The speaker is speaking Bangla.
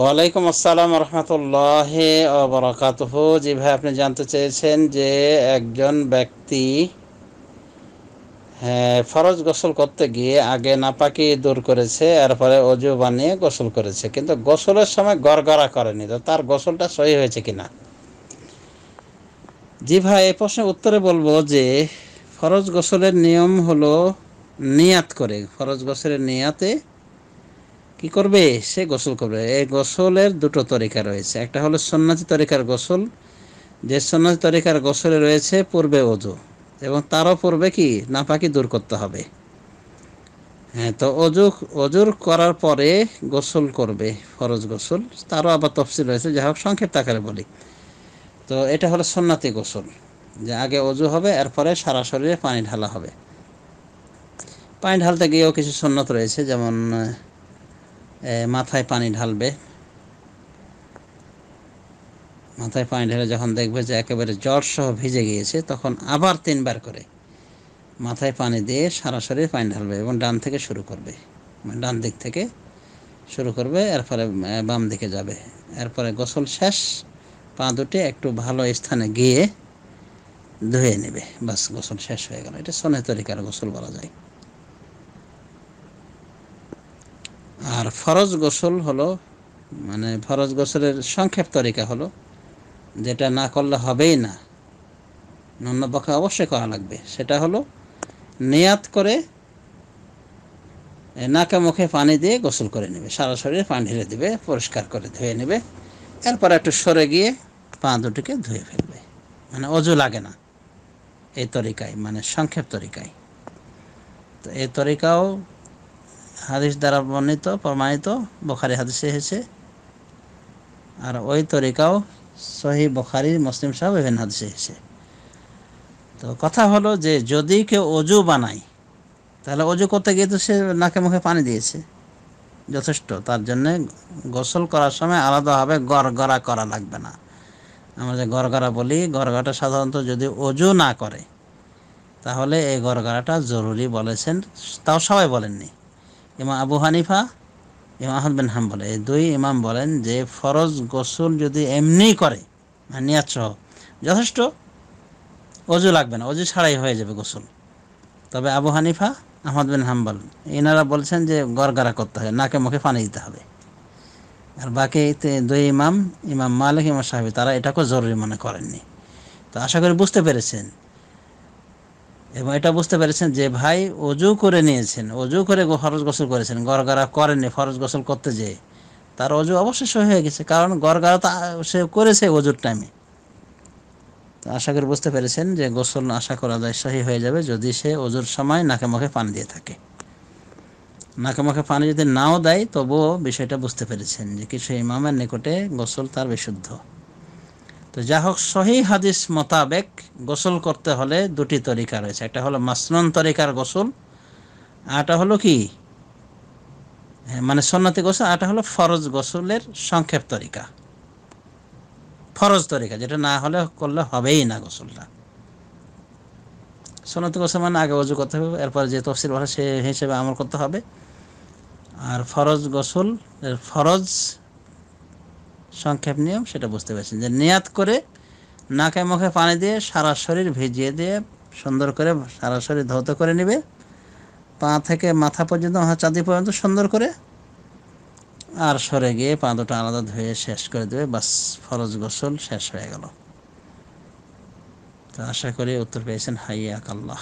ওয়ালাইকুম আসসালাম রহমতুল্লাহ বরকাতহ জি ভাই আপনি জানতে চেয়েছেন যে একজন ব্যক্তি হ্যাঁ, ফরজ গোসল করতে গিয়ে আগে নাপাকি দূর করেছে এরপরে অজু বানিয়ে গোসল করেছে কিন্তু গোসলের সময় গড়গড়া করেনি তো তার গোসলটা সহি হয়েছে কিনা জি ভাই এই প্রশ্নের উত্তরে বলবো যে ফরজ গোসলের নিয়ম হলো নিয়াত করে ফরজ গোসলের নিয়াতে কি করবে সে গোসল করবে এই গোসলের দুটো তরিকা রয়েছে একটা হলো সন্ন্যাসী তরিকার গোসল যে সন্ন্যাসী তরিকার গোসলে রয়েছে পূর্বে অজু এবং তারও পূর্বে কি না পাখি দূর করতে হবে হ্যাঁ তো অজু অজুর করার পরে গোসল করবে ফরজ গোসল তারও আবার তফসিল রয়েছে যা হোক সংক্ষিপ্ত আকারে বলি তো এটা হলো সন্ন্যাতি গোসল যে আগে অজু হবে এরপরে সারা শরীরে পানি ঢালা হবে পানি ঢালতে গিয়েও কিছু সন্ন্যত রয়েছে যেমন মাথায় পানি ঢালবে মাথায় পানি ঢেলে যখন দেখবে যে একেবারে জ্বরসহ ভিজে গিয়েছে তখন আবার তিনবার করে মাথায় পানি দিয়ে সারাসরি পানি ঢালবে এবং ডান থেকে শুরু করবে মানে ডান দিক থেকে শুরু করবে এরপরে বাম দিকে যাবে এরপরে গোসল শেষ পা দুটি একটু ভালো স্থানে গিয়ে ধুয়ে নেবে বাস গোসল শেষ হয়ে গেল এটা সনে তরিকার গোসল বলা যায় আর ফরজ গোসল হলো মানে ফরজ গোসলের সংক্ষেপ তরিকা হলো যেটা না করলে হবেই না নন্যপক্ষে অবশ্যই করা লাগবে সেটা হলো নেয়াত করে নাকে মুখে পানি দিয়ে গোসল করে নেবে সারা শরীরে পানি ঢেলে দেবে পরিষ্কার করে ধুয়ে নেবে এরপর একটু সরে গিয়ে পা দুটিকে ধুয়ে ফেলবে মানে অজু লাগে না এই তরিকায় মানে সংক্ষেপ তরিকায় তো এই তরিকাও হাদিস দ্বারা বর্ণিত প্রমাণিত বখারি হাদিসে এসেছে আর ওই তরিকাও সহি বখারি মুসলিম সাহেব বিভিন্ন হাদিসে এসেছে তো কথা হলো যে যদি কেউ অজু বানায় তাহলে অজু করতে গিয়ে তো সে নাকে মুখে পানি দিয়েছে যথেষ্ট তার জন্যে গোসল করার সময় আলাদাভাবে গড়গড়া করা লাগবে না আমরা যে গড়গড়া বলি গড়গড়াটা সাধারণত যদি অজু না করে তাহলে এই গড়গড়াটা জরুরি বলেছেন তাও সবাই বলেননি ইমাম আবু হানিফা ইমাম আহমদ বিন বলে এই দুই ইমাম বলেন যে ফরজ গোসল যদি এমনি করে মানে নিয়াত সহ যথেষ্ট অজু লাগবে না অজু ছাড়াই হয়ে যাবে গোসল তবে আবু হানিফা আহমদ বিন বলেন এনারা বলছেন যে গরগারা করতে হবে নাকে মুখে পানি দিতে হবে আর বাকি দুই ইমাম ইমাম মালিক ইমাম সাহেব তারা এটাকেও জরুরি মনে করেননি তো আশা করি বুঝতে পেরেছেন এবং এটা বুঝতে পেরেছেন যে ভাই অজু করে নিয়েছেন অজু করে ফরজ গোসল করেছেন গড়গড়া করেনি ফরজ গোসল করতে যেয়ে তার অজু অবশ্যই হয়ে গেছে কারণ গড়গড়া তো সে করেছে অজুর টাইমে তো আশা করি বুঝতে পেরেছেন যে গোসল আশা করা যায় সহি হয়ে যাবে যদি সে অজুর সময় নাকে মুখে পানি দিয়ে থাকে নাকে মুখে পানি যদি নাও দেয় তবুও বিষয়টা বুঝতে পেরেছেন যে কিছু ইমামের নিকটে গোসল তার বিশুদ্ধ তো যা হোক সহি হাদিস মোতাবেক গোসল করতে হলে দুটি তরিকা রয়েছে একটা হলো মাসনন তরিকার গোসল আটা হলো কি হ্যাঁ, মানে সন্ন্যতি গোসল আটা হলো ফরজ গোসলের সংক্ষেপ তরিকা ফরজ তরিকা যেটা না হলে করলে হবেই না গোসলটা সন্ন্যতি গোসল মানে আগে অজু করতে হবে এরপরে যে তফসিল ভালো সে হিসেবে আমল করতে হবে আর ফরজ গোসল ফরজ সংক্ষেপ নিয়ম সেটা বুঝতে পারছেন যে নেয়াত করে নাকে মুখে পানি দিয়ে সারা শরীর ভিজিয়ে দিয়ে সুন্দর করে সারা শরীর ধৌত করে নেবে পা থেকে মাথা পর্যন্ত চাঁদি পর্যন্ত সুন্দর করে আর সরে গিয়ে পা দুটো আলাদা ধুয়ে শেষ করে দেবে বাস ফরজ গোসল শেষ হয়ে গেল তো আশা করি উত্তর পেয়েছেন হাইয়াক আল্লাহ